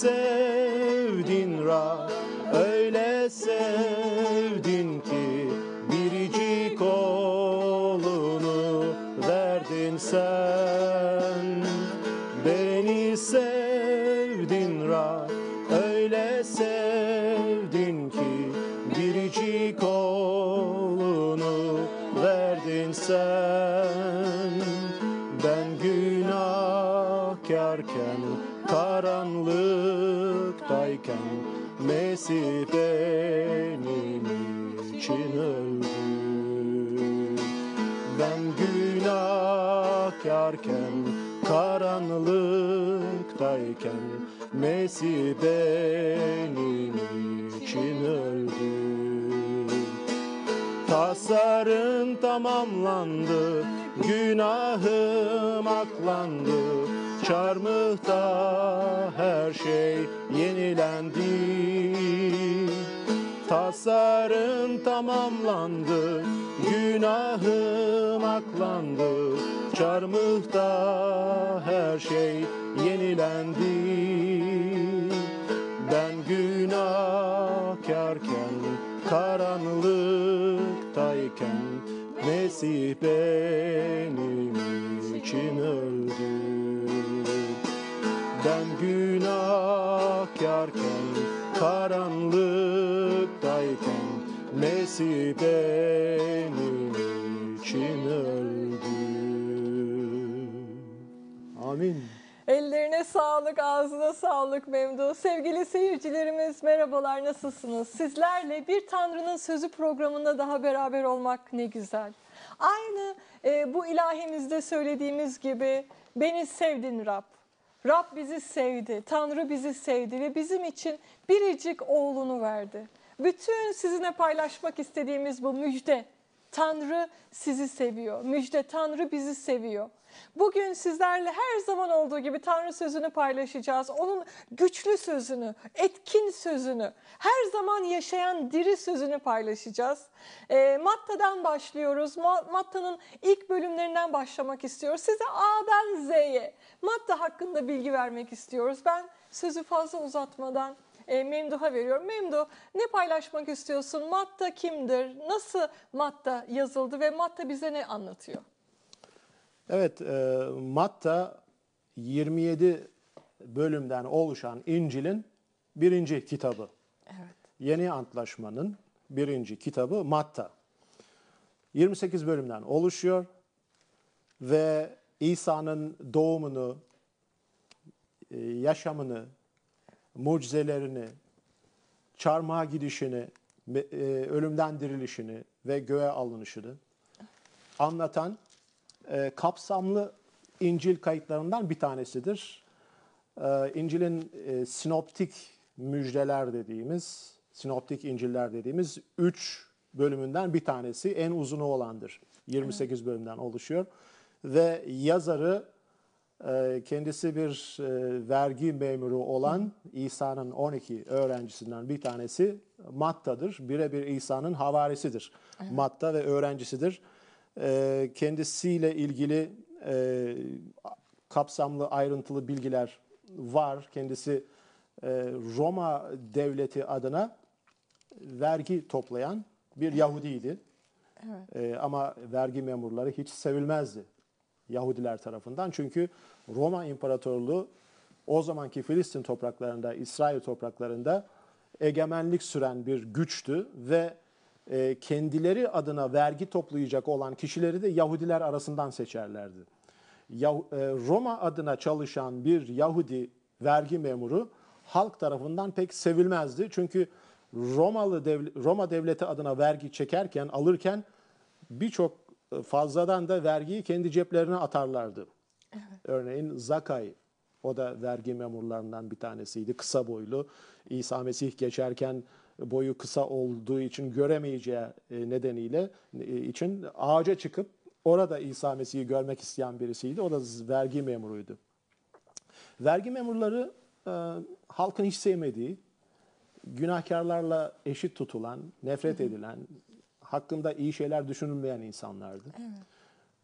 sevdin Rab öyle sevdin ki biricik oğlunu verdin sen. yenilendi tasarım tamamlandı, günahım aklandı Çarmıhta her şey yenilendi Ben günahkarken, karanlıktayken Mesih benim için öldü varken karanlıktayken Mesih benim için öldü. Amin. Ellerine sağlık, ağzına sağlık Memdu. Sevgili seyircilerimiz merhabalar nasılsınız? Sizlerle bir Tanrı'nın Sözü programında daha beraber olmak ne güzel. Aynı e, bu ilahimizde söylediğimiz gibi beni sevdin Rab. Rab bizi sevdi, Tanrı bizi sevdi ve bizim için biricik oğlunu verdi. Bütün sizinle paylaşmak istediğimiz bu müjde Tanrı sizi seviyor. Müjde Tanrı bizi seviyor. Bugün sizlerle her zaman olduğu gibi Tanrı sözünü paylaşacağız. Onun güçlü sözünü, etkin sözünü, her zaman yaşayan diri sözünü paylaşacağız. E, Matta'dan başlıyoruz. Matta'nın ilk bölümlerinden başlamak istiyoruz. Size A'dan Z'ye Matta hakkında bilgi vermek istiyoruz. Ben sözü fazla uzatmadan e, Memduh'a veriyorum. Memduh ne paylaşmak istiyorsun? Matta kimdir? Nasıl Matta yazıldı ve Matta bize ne anlatıyor? Evet, e, Matta 27 bölümden oluşan İncil'in birinci kitabı. Evet. Yeni Antlaşma'nın birinci kitabı Matta. 28 bölümden oluşuyor ve İsa'nın doğumunu, e, yaşamını, mucizelerini, çarmıha gidişini, e, ölümden dirilişini ve göğe alınışını anlatan e, kapsamlı İncil kayıtlarından bir tanesidir. E, İncil'in sinoptik müjdeler dediğimiz, sinoptik İncil'ler dediğimiz üç bölümünden bir tanesi en uzunu olandır. 28 bölümden oluşuyor ve yazarı ee, kendisi bir e, vergi memuru olan İsa'nın 12 öğrencisinden bir tanesi Matta'dır. Birebir İsa'nın havarisidir. Evet. Matta ve öğrencisidir. Ee, kendisiyle ilgili e, kapsamlı ayrıntılı bilgiler var. Kendisi e, Roma devleti adına vergi toplayan bir Yahudiydi. Evet. Ee, ama vergi memurları hiç sevilmezdi. Yahudiler tarafından. Çünkü Roma İmparatorluğu o zamanki Filistin topraklarında, İsrail topraklarında egemenlik süren bir güçtü ve e, kendileri adına vergi toplayacak olan kişileri de Yahudiler arasından seçerlerdi. E, Roma adına çalışan bir Yahudi vergi memuru halk tarafından pek sevilmezdi. Çünkü Romalı devle, Roma devleti adına vergi çekerken, alırken birçok fazladan da vergiyi kendi ceplerine atarlardı. Evet. Örneğin Zakay, o da vergi memurlarından bir tanesiydi. Kısa boylu. İsa Mesih geçerken boyu kısa olduğu için göremeyeceği e, nedeniyle e, için ağaca çıkıp orada İsa Mesih'i görmek isteyen birisiydi. O da vergi memuruydu. Vergi memurları e, halkın hiç sevmediği, günahkarlarla eşit tutulan, nefret edilen, hakkında iyi şeyler düşünülmeyen insanlardı. Evet.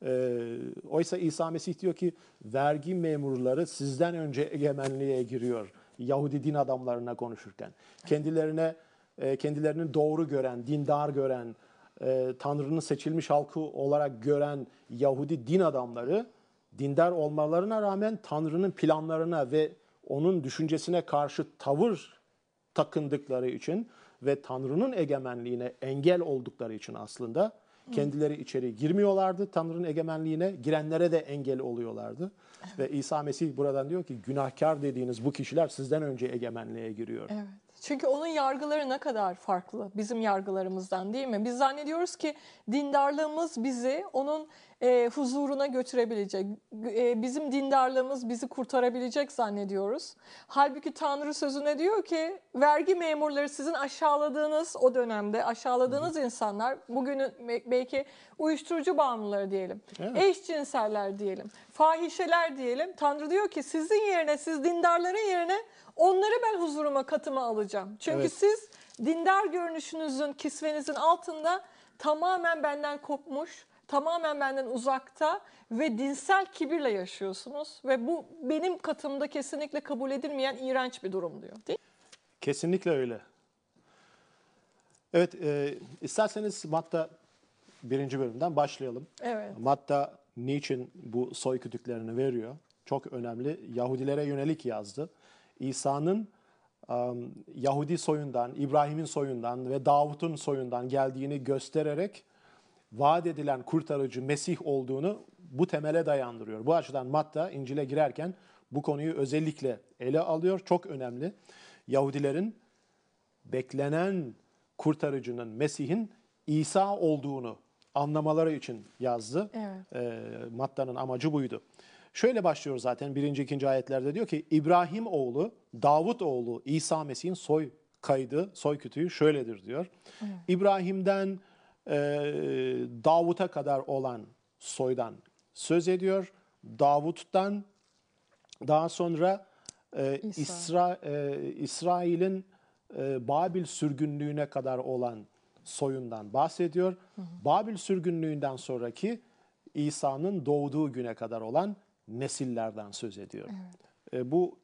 Ee, oysa İsa Mesih diyor ki vergi memurları sizden önce egemenliğe giriyor Yahudi din adamlarına konuşurken. Kendilerine e, kendilerini doğru gören, dindar gören, e, Tanrı'nın seçilmiş halkı olarak gören Yahudi din adamları dindar olmalarına rağmen Tanrı'nın planlarına ve onun düşüncesine karşı tavır takındıkları için ve Tanrı'nın egemenliğine engel oldukları için aslında kendileri içeri girmiyorlardı. Tanrı'nın egemenliğine girenlere de engel oluyorlardı. Evet. Ve İsa Mesih buradan diyor ki günahkar dediğiniz bu kişiler sizden önce egemenliğe giriyor. Evet. Çünkü onun yargıları ne kadar farklı bizim yargılarımızdan değil mi? Biz zannediyoruz ki dindarlığımız bizi onun e, huzuruna götürebilecek, e, bizim dindarlığımız bizi kurtarabilecek zannediyoruz. Halbuki Tanrı sözüne diyor ki vergi memurları sizin aşağıladığınız o dönemde aşağıladığınız hı insanlar bugünün belki uyuşturucu bağımlıları diyelim, evet. eşcinseller diyelim, fahişeler diyelim. Tanrı diyor ki sizin yerine, siz dindarların yerine Onları ben huzuruma katıma alacağım. Çünkü evet. siz dindar görünüşünüzün, kisvenizin altında tamamen benden kopmuş, tamamen benden uzakta ve dinsel kibirle yaşıyorsunuz. Ve bu benim katımda kesinlikle kabul edilmeyen iğrenç bir durum diyor değil Kesinlikle öyle. Evet, e, isterseniz Matta birinci bölümden başlayalım. Evet. Matta niçin bu soykütüklerini veriyor? Çok önemli. Yahudilere yönelik yazdı. İsa'nın Yahudi soyundan, İbrahim'in soyundan ve Davut'un soyundan geldiğini göstererek vaat edilen kurtarıcı Mesih olduğunu bu temele dayandırıyor. Bu açıdan Matta İncil'e girerken bu konuyu özellikle ele alıyor. Çok önemli. Yahudilerin beklenen kurtarıcının, Mesih'in İsa olduğunu anlamaları için yazdı. Evet. E, Matta'nın amacı buydu. Şöyle başlıyor zaten birinci ikinci ayetlerde diyor ki İbrahim oğlu, Davut oğlu İsa Mesih'in soy kaydı, soy kütüğü şöyledir diyor. Evet. İbrahim'den e, Davut'a kadar olan soydan söz ediyor. Davut'tan daha sonra e, İsra, e, İsrail'in e, Babil sürgünlüğüne kadar olan soyundan bahsediyor. Hı hı. Babil sürgünlüğünden sonraki İsa'nın doğduğu güne kadar olan nesillerden söz ediyor. Evet. E, bu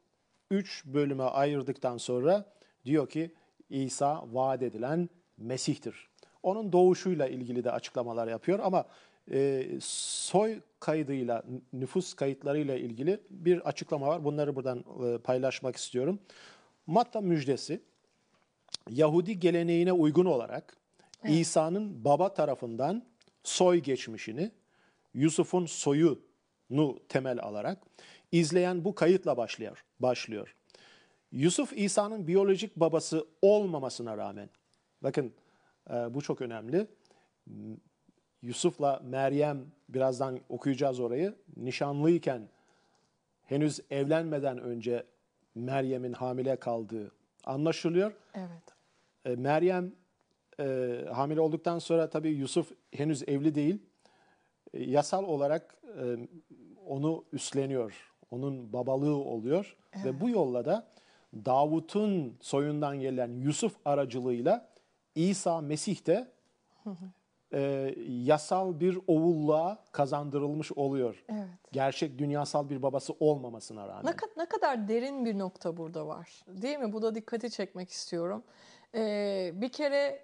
üç bölüme ayırdıktan sonra diyor ki İsa vaat edilen Mesih'tir. Onun doğuşuyla ilgili de açıklamalar yapıyor ama e, soy kaydıyla, nüfus kayıtlarıyla ilgili bir açıklama var. Bunları buradan e, paylaşmak istiyorum. Matta müjdesi Yahudi geleneğine uygun olarak İsa'nın baba tarafından soy geçmişini, Yusuf'un soyu nu temel alarak izleyen bu kayıtla başlıyor. başlıyor. Yusuf İsa'nın biyolojik babası olmamasına rağmen, bakın e, bu çok önemli. Yusuf'la Meryem, birazdan okuyacağız orayı, nişanlıyken, henüz evlenmeden önce Meryem'in hamile kaldığı anlaşılıyor. Evet. E, Meryem e, hamile olduktan sonra tabii Yusuf henüz evli değil. E, yasal olarak e, onu üstleniyor. Onun babalığı oluyor evet. ve bu yolla da Davut'un soyundan gelen Yusuf aracılığıyla İsa Mesih de e, yasal bir oğulluğa kazandırılmış oluyor. Evet. Gerçek dünyasal bir babası olmamasına rağmen. Ne, ne kadar derin bir nokta burada var değil mi? Bu da dikkati çekmek istiyorum. Ee, bir kere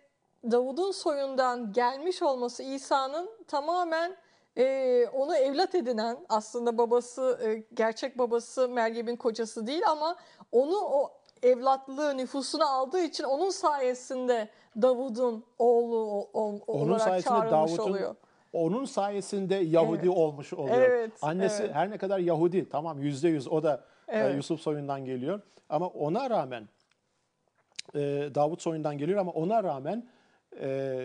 Davud'un soyundan gelmiş olması İsa'nın tamamen ee, onu evlat edinen aslında babası e, gerçek babası Meryem'in kocası değil ama onu o evlatlığı nüfusuna aldığı için onun sayesinde Davud'un oğlu o, o, onun olarak çağrılmış oluyor. Onun sayesinde Yahudi evet. olmuş oluyor. Evet, Annesi evet. her ne kadar Yahudi tamam yüzde yüz o da e, evet. e, Yusuf soyundan geliyor ama ona rağmen e, Davut soyundan geliyor ama ona rağmen e,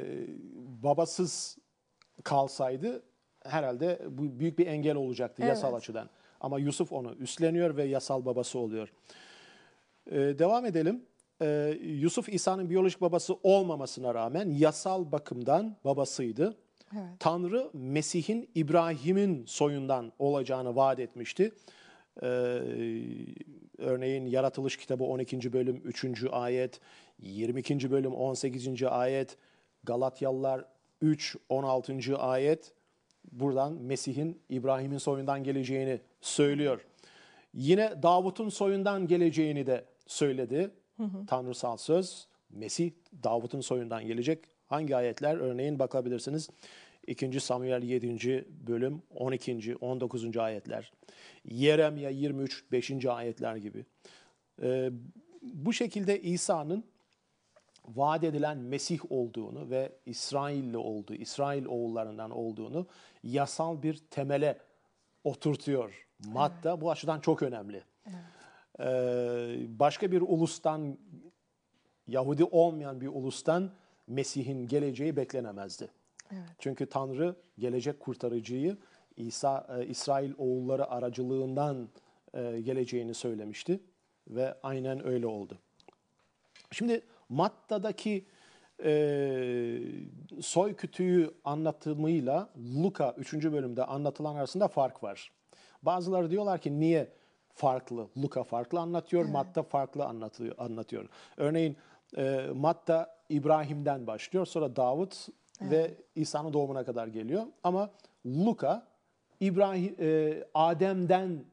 babasız kalsaydı herhalde bu büyük bir engel olacaktı evet. yasal açıdan. Ama Yusuf onu üstleniyor ve yasal babası oluyor. Ee, devam edelim. Ee, Yusuf İsa'nın biyolojik babası olmamasına rağmen yasal bakımdan babasıydı. Evet. Tanrı Mesih'in İbrahim'in soyundan olacağını vaat etmişti. Ee, örneğin Yaratılış kitabı 12. bölüm 3. ayet, 22. bölüm 18. ayet, Galatyalılar 3, 16. ayet buradan Mesih'in İbrahim'in soyundan geleceğini söylüyor. Yine Davut'un soyundan geleceğini de söyledi. Hı hı. Tanrısal söz Mesih Davut'un soyundan gelecek. Hangi ayetler örneğin bakabilirsiniz. 2. Samuel 7. bölüm 12. 19. ayetler. Yeremya 23. 5. ayetler gibi. Ee, bu şekilde İsa'nın vaat edilen Mesih olduğunu ve İsrailli olduğu, İsrail oğullarından olduğunu yasal bir temele oturtuyor. Madde evet. bu açıdan çok önemli. Evet. Ee, başka bir ulustan, Yahudi olmayan bir ulustan Mesih'in geleceği beklenemezdi. Evet. Çünkü Tanrı gelecek kurtarıcıyı İsa e, İsrail oğulları aracılığından e, geleceğini söylemişti ve aynen öyle oldu. Şimdi Matta'daki e, soy kütüğü anlatımıyla Luka 3. bölümde anlatılan arasında fark var. Bazıları diyorlar ki niye farklı, Luka farklı anlatıyor, evet. Matta farklı anlatıyor. anlatıyor. Örneğin e, Matta İbrahim'den başlıyor, sonra Davut evet. ve İsa'nın doğumuna kadar geliyor. Ama Luka İbrahim e, Adem'den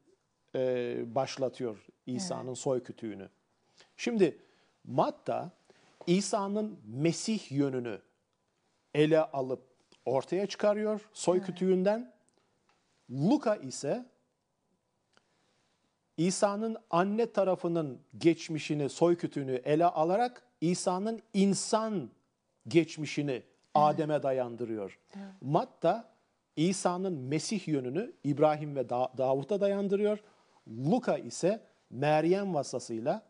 e, başlatıyor İsa'nın evet. soy kütüğünü. Şimdi Matta İsa'nın Mesih yönünü ele alıp ortaya çıkarıyor soy kütüğünden. Luka ise İsa'nın anne tarafının geçmişini, soy ele alarak İsa'nın insan geçmişini Adem'e dayandırıyor. Evet. Matta İsa'nın Mesih yönünü İbrahim ve Davut'a dayandırıyor. Luka ise Meryem vasıtasıyla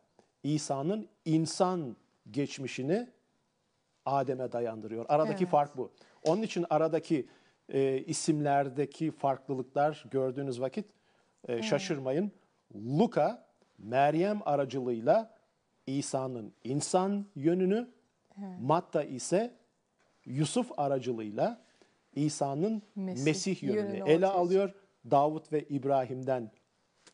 İsa'nın insan geçmişini Adem'e dayandırıyor. Aradaki evet. fark bu. Onun için aradaki e, isimlerdeki farklılıklar gördüğünüz vakit e, şaşırmayın. Luka Meryem aracılığıyla İsa'nın insan yönünü, evet. Matta ise Yusuf aracılığıyla İsa'nın Mesih, Mesih yönünü, yönünü ele alıyor. Davut ve İbrahim'den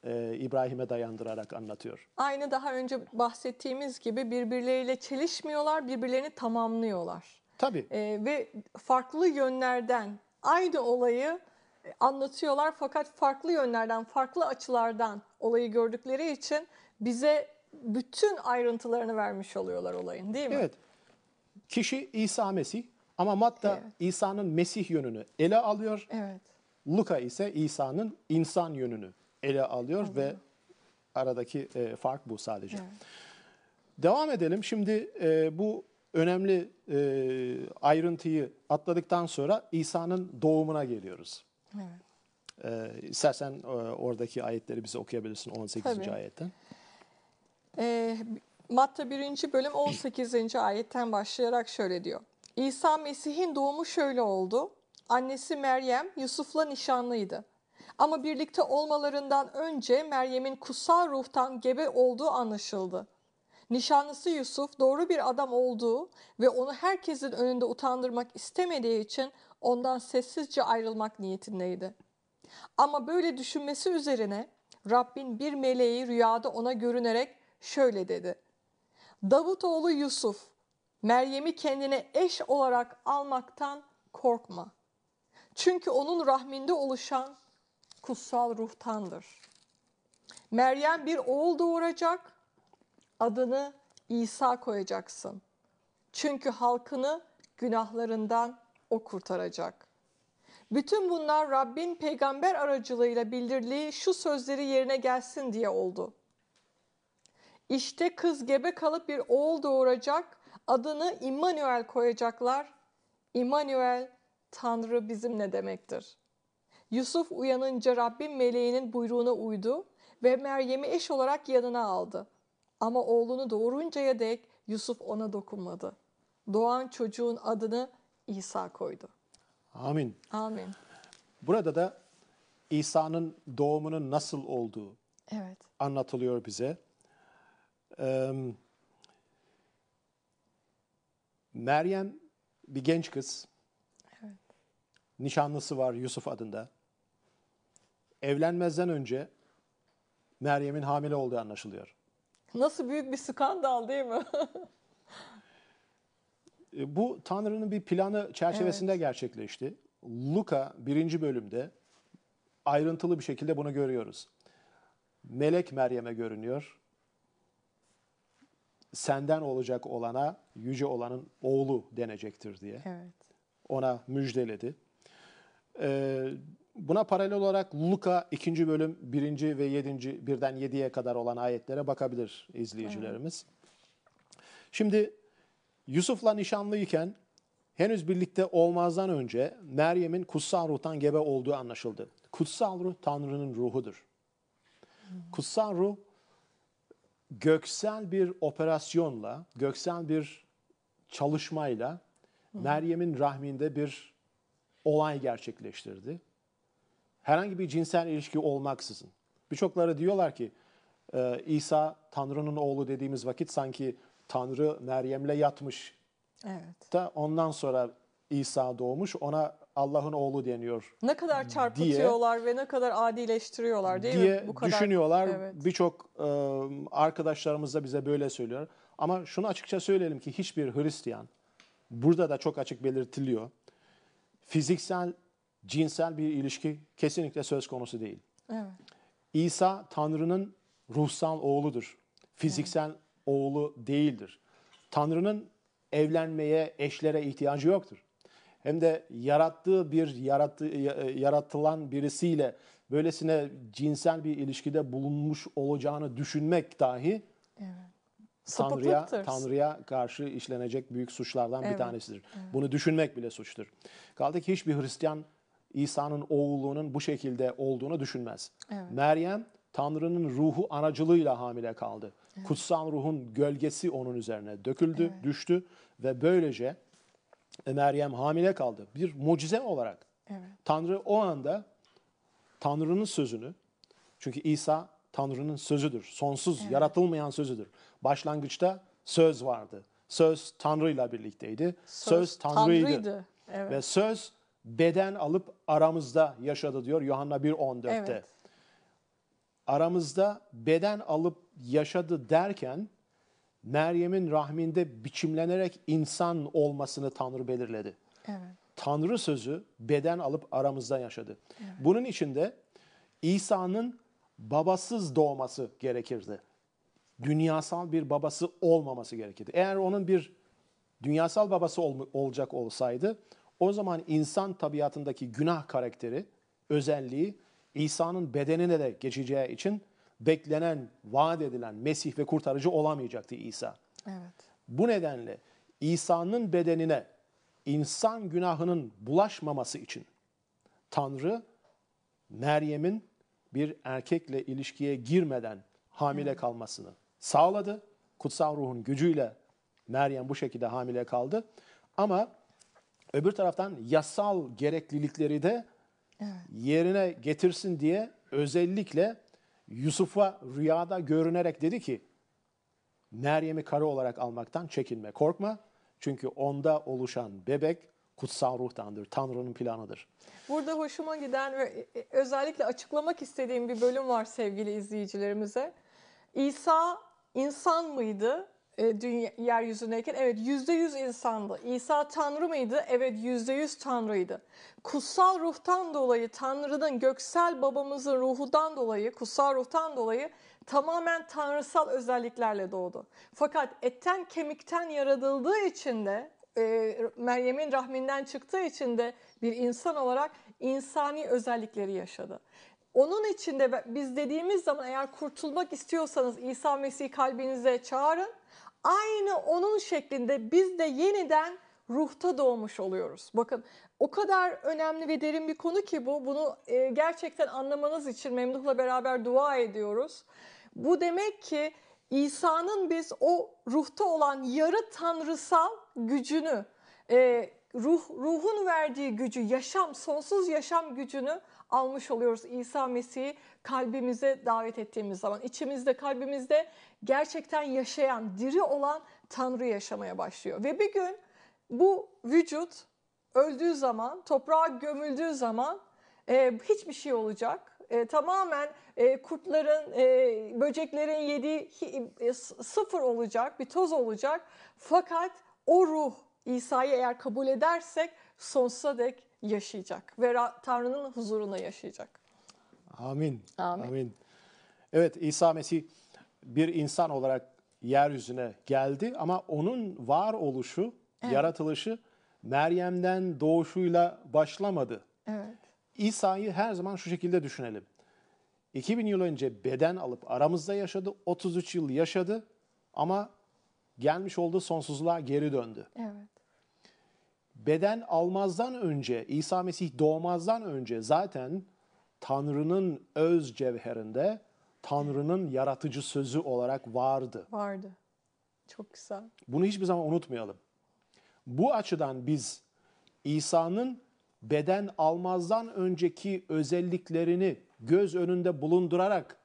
e, İbrahim'e dayandırarak anlatıyor. Aynı daha önce bahsettiğimiz gibi birbirleriyle çelişmiyorlar, birbirlerini tamamlıyorlar. Tabii. E, ve farklı yönlerden aynı olayı e, anlatıyorlar fakat farklı yönlerden, farklı açılardan olayı gördükleri için bize bütün ayrıntılarını vermiş oluyorlar olayın değil mi? Evet. Kişi İsa Mesih ama Matta evet. İsa'nın Mesih yönünü ele alıyor. Evet. Luka ise İsa'nın insan yönünü ele alıyor Hı. ve aradaki e, fark bu sadece. Evet. Devam edelim. Şimdi e, bu önemli e, ayrıntıyı atladıktan sonra İsa'nın doğumuna geliyoruz. Evet. E, istersen e, oradaki ayetleri bize okuyabilirsin 18. Tabii. ayetten. E, Matta 1. bölüm 18. ayetten başlayarak şöyle diyor. İsa Mesih'in doğumu şöyle oldu. Annesi Meryem Yusuf'la nişanlıydı. Ama birlikte olmalarından önce Meryem'in kutsal ruhtan gebe olduğu anlaşıldı. Nişanlısı Yusuf doğru bir adam olduğu ve onu herkesin önünde utandırmak istemediği için ondan sessizce ayrılmak niyetindeydi. Ama böyle düşünmesi üzerine Rabbin bir meleği rüyada ona görünerek şöyle dedi. Davutoğlu Yusuf, Meryem'i kendine eş olarak almaktan korkma. Çünkü onun rahminde oluşan kutsal ruhtandır. Meryem bir oğul doğuracak, adını İsa koyacaksın. Çünkü halkını günahlarından o kurtaracak. Bütün bunlar Rabbin peygamber aracılığıyla bildirdiği şu sözleri yerine gelsin diye oldu. İşte kız gebe kalıp bir oğul doğuracak, adını İmmanuel koyacaklar. İmmanuel Tanrı bizimle demektir.'' Yusuf uyanınca Rabbin meleğinin buyruğuna uydu ve Meryem'i eş olarak yanına aldı. Ama oğlunu doğuruncaya dek Yusuf ona dokunmadı. Doğan çocuğun adını İsa koydu. Amin. Amin. Burada da İsa'nın doğumunun nasıl olduğu evet. anlatılıyor bize. Ee, Meryem bir genç kız. Evet. Nişanlısı var Yusuf adında evlenmezden önce Meryem'in hamile olduğu anlaşılıyor. Nasıl büyük bir skandal değil mi? E, bu Tanrı'nın bir planı çerçevesinde evet. gerçekleşti. Luka birinci bölümde ayrıntılı bir şekilde bunu görüyoruz. Melek Meryem'e görünüyor. Senden olacak olana yüce olanın oğlu denecektir diye. Evet. Ona müjdeledi. Ee, Buna paralel olarak Luka 2. bölüm 1. ve 7. birden 7'ye kadar olan ayetlere bakabilir izleyicilerimiz. Evet. Şimdi Yusuf'la nişanlıyken henüz birlikte olmazdan önce Meryem'in kutsal ruhtan gebe olduğu anlaşıldı. Kutsal ruh Tanrı'nın ruhudur. Hmm. Kutsal ruh göksel bir operasyonla, göksel bir çalışmayla hmm. Meryem'in rahminde bir olay gerçekleştirdi herhangi bir cinsel ilişki olmaksızın. Birçokları diyorlar ki e, İsa Tanrı'nın oğlu dediğimiz vakit sanki Tanrı Meryem'le yatmış. Evet. Da ondan sonra İsa doğmuş ona Allah'ın oğlu deniyor. Ne kadar çarpıtıyorlar diye, ve ne kadar adileştiriyorlar değil diye mi? Bu kadar, düşünüyorlar. Evet. Birçok e, arkadaşlarımız da bize böyle söylüyor. Ama şunu açıkça söyleyelim ki hiçbir Hristiyan, burada da çok açık belirtiliyor. Fiziksel cinsel bir ilişki kesinlikle söz konusu değil. Evet. İsa Tanrı'nın ruhsal oğludur. Fiziksel evet. oğlu değildir. Tanrı'nın evlenmeye, eşlere ihtiyacı yoktur. Hem de yarattığı bir yarattı, e, yaratılan birisiyle böylesine cinsel bir ilişkide bulunmuş olacağını düşünmek dahi evet. Tanrı'ya Tanrı'ya karşı işlenecek büyük suçlardan evet. bir tanesidir. Evet. Bunu düşünmek bile suçtur. Kaldı ki hiçbir Hristiyan İsa'nın oğlunun bu şekilde olduğunu düşünmez. Evet. Meryem Tanrı'nın ruhu aracılığıyla hamile kaldı. Evet. Kutsal ruhun gölgesi onun üzerine döküldü, evet. düştü ve böylece e, Meryem hamile kaldı. Bir mucize olarak. Evet. Tanrı o anda Tanrı'nın sözünü, çünkü İsa Tanrı'nın sözüdür. Sonsuz, evet. yaratılmayan sözüdür. Başlangıçta söz vardı. Söz Tanrı'yla birlikteydi. Söz, söz Tanrı'ydı. Tanrı'ydı. Evet. Ve söz beden alıp aramızda yaşadı diyor Yohanna 1.14'te. Evet. Aramızda beden alıp yaşadı derken Meryem'in rahminde biçimlenerek insan olmasını Tanrı belirledi. Evet. Tanrı sözü beden alıp aramızda yaşadı. Evet. Bunun için de İsa'nın babasız doğması gerekirdi. Dünyasal bir babası olmaması gerekirdi. Eğer onun bir dünyasal babası ol, olacak olsaydı o zaman insan tabiatındaki günah karakteri, özelliği İsa'nın bedenine de geçeceği için beklenen, vaat edilen Mesih ve kurtarıcı olamayacaktı İsa. Evet. Bu nedenle İsa'nın bedenine insan günahının bulaşmaması için Tanrı Meryem'in bir erkekle ilişkiye girmeden hamile evet. kalmasını sağladı. Kutsal ruhun gücüyle Meryem bu şekilde hamile kaldı. Ama öbür taraftan yasal gereklilikleri de yerine getirsin diye özellikle Yusuf'a rüyada görünerek dedi ki Meryem'i karı olarak almaktan çekinme, korkma. Çünkü onda oluşan bebek kutsal ruhtandır, Tanrı'nın planıdır. Burada hoşuma giden ve e, e, özellikle açıklamak istediğim bir bölüm var sevgili izleyicilerimize. İsa insan mıydı? e, dünya, yeryüzündeyken evet yüzde yüz insandı. İsa Tanrı mıydı? Evet yüzde yüz Tanrıydı. Kutsal ruhtan dolayı Tanrı'nın göksel babamızın ruhundan dolayı kutsal ruhtan dolayı tamamen tanrısal özelliklerle doğdu. Fakat etten kemikten yaratıldığı için de e, Meryem'in rahminden çıktığı için de bir insan olarak insani özellikleri yaşadı. Onun içinde biz dediğimiz zaman eğer kurtulmak istiyorsanız İsa Mesih kalbinize çağırın aynı onun şeklinde biz de yeniden ruhta doğmuş oluyoruz. Bakın o kadar önemli ve derin bir konu ki bu. Bunu e, gerçekten anlamanız için memnunla beraber dua ediyoruz. Bu demek ki İsa'nın biz o ruhta olan yarı tanrısal gücünü, e, ruh ruhun verdiği gücü, yaşam, sonsuz yaşam gücünü almış oluyoruz İsa Mesih'i kalbimize davet ettiğimiz zaman. içimizde kalbimizde gerçekten yaşayan, diri olan Tanrı yaşamaya başlıyor. Ve bir gün bu vücut öldüğü zaman, toprağa gömüldüğü zaman e, hiçbir şey olacak e, tamamen e, kurtların, e, böceklerin yediği e, sıfır olacak, bir toz olacak. Fakat o ruh İsa'yı eğer kabul edersek sonsuza dek yaşayacak ve Tanrı'nın huzuruna yaşayacak. Amin. Amin. Amin. Evet İsa Mesih bir insan olarak yeryüzüne geldi ama onun var oluşu, evet. yaratılışı Meryem'den doğuşuyla başlamadı. Evet. İsa'yı her zaman şu şekilde düşünelim. 2000 yıl önce beden alıp aramızda yaşadı, 33 yıl yaşadı ama gelmiş olduğu sonsuzluğa geri döndü. Evet beden almazdan önce, İsa Mesih doğmazdan önce zaten Tanrı'nın öz cevherinde Tanrı'nın yaratıcı sözü olarak vardı. Vardı. Çok güzel. Bunu hiçbir zaman unutmayalım. Bu açıdan biz İsa'nın beden almazdan önceki özelliklerini göz önünde bulundurarak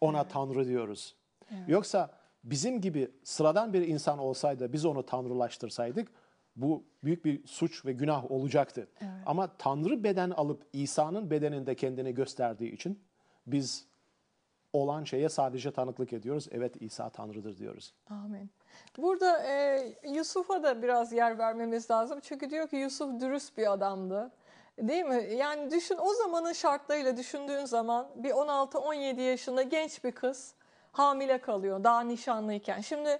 ona evet. Tanrı diyoruz. Evet. Yoksa bizim gibi sıradan bir insan olsaydı biz onu tanrılaştırsaydık bu büyük bir suç ve günah olacaktı. Evet. Ama Tanrı beden alıp İsa'nın bedeninde kendini gösterdiği için biz olan şeye sadece tanıklık ediyoruz. Evet İsa Tanrı'dır diyoruz. Amin. Burada e, Yusuf'a da biraz yer vermemiz lazım. Çünkü diyor ki Yusuf dürüst bir adamdı. Değil mi? Yani düşün o zamanın şartlarıyla düşündüğün zaman bir 16-17 yaşında genç bir kız hamile kalıyor daha nişanlıyken. Şimdi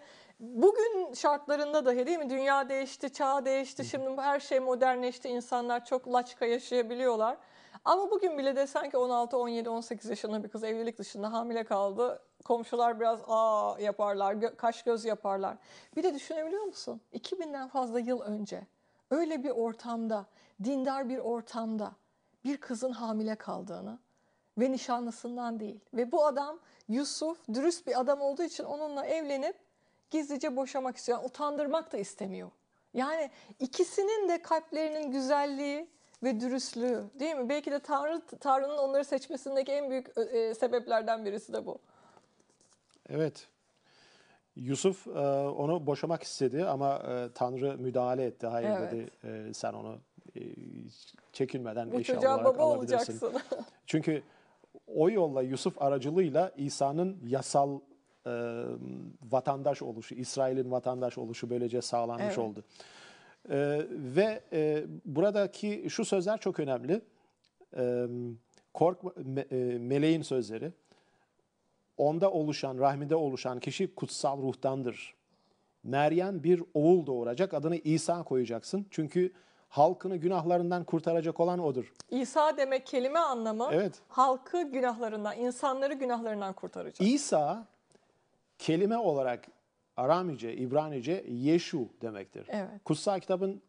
bugün şartlarında dahi değil mi? Dünya değişti, çağ değişti. Şimdi her şey modernleşti. İnsanlar çok laçka yaşayabiliyorlar. Ama bugün bile desen ki 16, 17, 18 yaşında bir kız evlilik dışında hamile kaldı. Komşular biraz aa yaparlar, gö- kaş göz yaparlar. Bir de düşünebiliyor musun? 2000'den fazla yıl önce öyle bir ortamda, dindar bir ortamda bir kızın hamile kaldığını ve nişanlısından değil. Ve bu adam Yusuf dürüst bir adam olduğu için onunla evlenip gizlice boşamak istiyor. Yani utandırmak da istemiyor. Yani ikisinin de kalplerinin güzelliği ve dürüstlüğü değil mi? Belki de Tanrı Tanrı'nın onları seçmesindeki en büyük e, e sebeplerden birisi de bu. Evet. Yusuf e, onu boşamak istedi ama e, Tanrı müdahale etti. Hayır evet. dedi e, sen onu e, çekinmeden Bu eşya olarak baba alabilirsin. olacaksın. Çünkü o yolla Yusuf aracılığıyla İsa'nın yasal e, vatandaş oluşu, İsrail'in vatandaş oluşu böylece sağlanmış evet. oldu. E, ve e, buradaki şu sözler çok önemli. E, korkma, me, e, meleğin sözleri. Onda oluşan, rahminde oluşan kişi kutsal ruhtandır. Meryem bir oğul doğuracak, adını İsa koyacaksın. Çünkü halkını günahlarından kurtaracak olan odur. İsa demek kelime anlamı evet. halkı günahlarından, insanları günahlarından kurtaracak. İsa kelime olarak Aramice, İbranice Yeşu demektir. Evet. Kutsal kitabın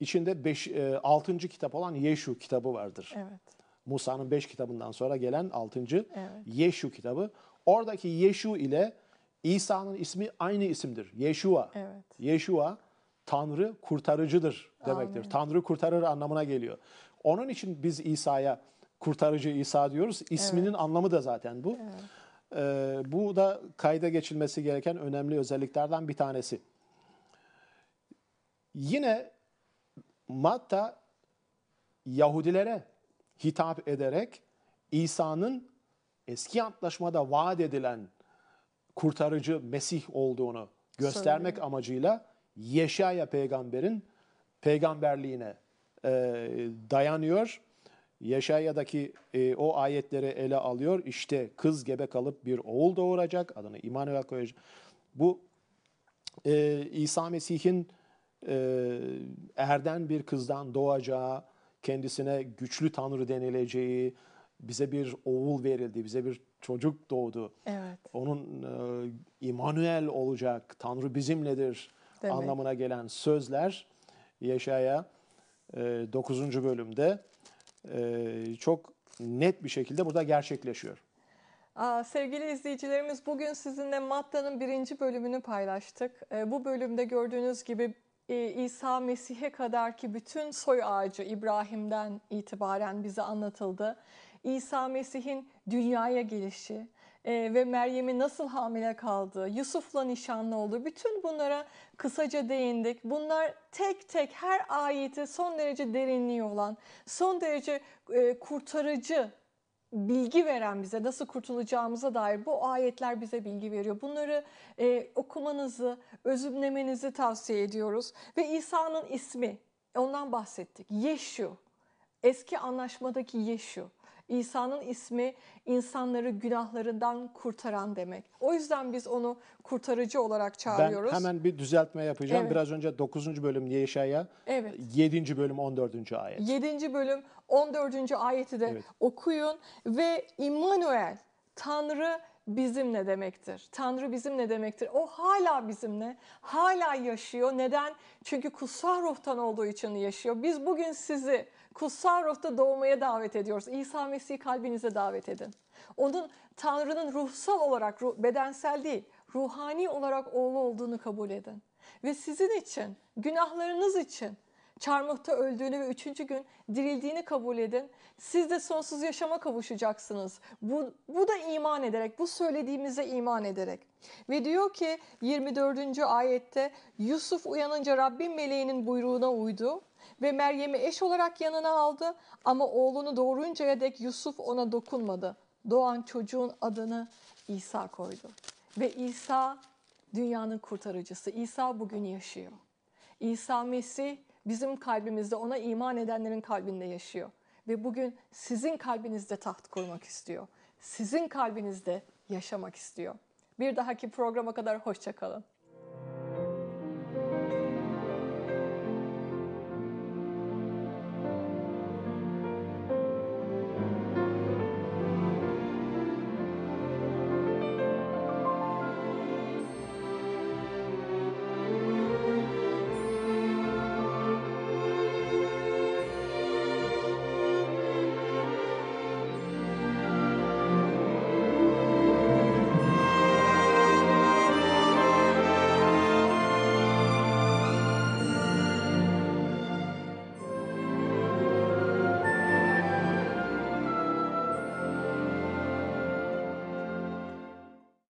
içinde 5 6. E, kitap olan Yeşu kitabı vardır. Evet. Musa'nın 5 kitabından sonra gelen 6. Evet. Yeşu kitabı. Oradaki Yeşu ile İsa'nın ismi aynı isimdir. Yeşua. Evet. Yeşua Tanrı kurtarıcıdır demektir. Amin. Tanrı kurtarır anlamına geliyor. Onun için biz İsa'ya kurtarıcı İsa diyoruz. İsminin evet. anlamı da zaten bu. Evet. Ee, bu da kayda geçilmesi gereken önemli özelliklerden bir tanesi. Yine Matta Yahudilere hitap ederek İsa'nın eski antlaşmada vaat edilen kurtarıcı Mesih olduğunu göstermek Söyle. amacıyla Yeşaya peygamberin peygamberliğine e, dayanıyor Yaşaya'daki e, o ayetleri ele alıyor. İşte kız gebe kalıp bir oğul doğuracak. Adını İmanuel koyacak. Bu e, İsa Mesih'in e, erden bir kızdan doğacağı, kendisine güçlü tanrı denileceği, bize bir oğul verildi, bize bir çocuk doğdu. Evet. Onun e, İmanuel olacak, Tanrı bizimledir Demek. anlamına gelen sözler Yaşaya e, 9. bölümde ee, çok net bir şekilde burada gerçekleşiyor. Aa, sevgili izleyicilerimiz bugün sizinle Matta'nın birinci bölümünü paylaştık. Ee, bu bölümde gördüğünüz gibi e, İsa Mesih'e kadar ki bütün soy ağacı İbrahim'den itibaren bize anlatıldı. İsa Mesih'in dünyaya gelişi, ee, ve Meryem'i nasıl hamile kaldığı, Yusuf'la nişanlı olduğu bütün bunlara kısaca değindik. Bunlar tek tek her ayeti son derece derinliği olan, son derece e, kurtarıcı bilgi veren bize nasıl kurtulacağımıza dair bu ayetler bize bilgi veriyor. Bunları e, okumanızı, özümlemenizi tavsiye ediyoruz. Ve İsa'nın ismi, ondan bahsettik. Yeşu, eski anlaşmadaki Yeşu. İsa'nın ismi insanları günahlarından kurtaran demek. O yüzden biz onu kurtarıcı olarak çağırıyoruz. Ben hemen bir düzeltme yapacağım. Evet. Biraz önce 9. bölüm Yeşaya, evet. 7. bölüm 14. ayet. 7. bölüm 14. ayeti de evet. okuyun ve İmmanuel Tanrı bizimle demektir. Tanrı bizimle demektir. O hala bizimle, hala yaşıyor. Neden? Çünkü kutsal ruhtan olduğu için yaşıyor. Biz bugün sizi kutsal ruhta doğmaya davet ediyoruz. İsa Mesih'i kalbinize davet edin. Onun Tanrı'nın ruhsal olarak, bedensel değil, ruhani olarak oğlu olduğunu kabul edin. Ve sizin için, günahlarınız için, çarmıhta öldüğünü ve üçüncü gün dirildiğini kabul edin. Siz de sonsuz yaşama kavuşacaksınız. Bu, bu da iman ederek, bu söylediğimize iman ederek. Ve diyor ki 24. ayette Yusuf uyanınca Rabbin meleğinin buyruğuna uydu ve Meryem'i eş olarak yanına aldı ama oğlunu doğuruncaya dek Yusuf ona dokunmadı. Doğan çocuğun adını İsa koydu. Ve İsa dünyanın kurtarıcısı. İsa bugün yaşıyor. İsa Mesih bizim kalbimizde ona iman edenlerin kalbinde yaşıyor. Ve bugün sizin kalbinizde taht kurmak istiyor. Sizin kalbinizde yaşamak istiyor. Bir dahaki programa kadar hoşçakalın.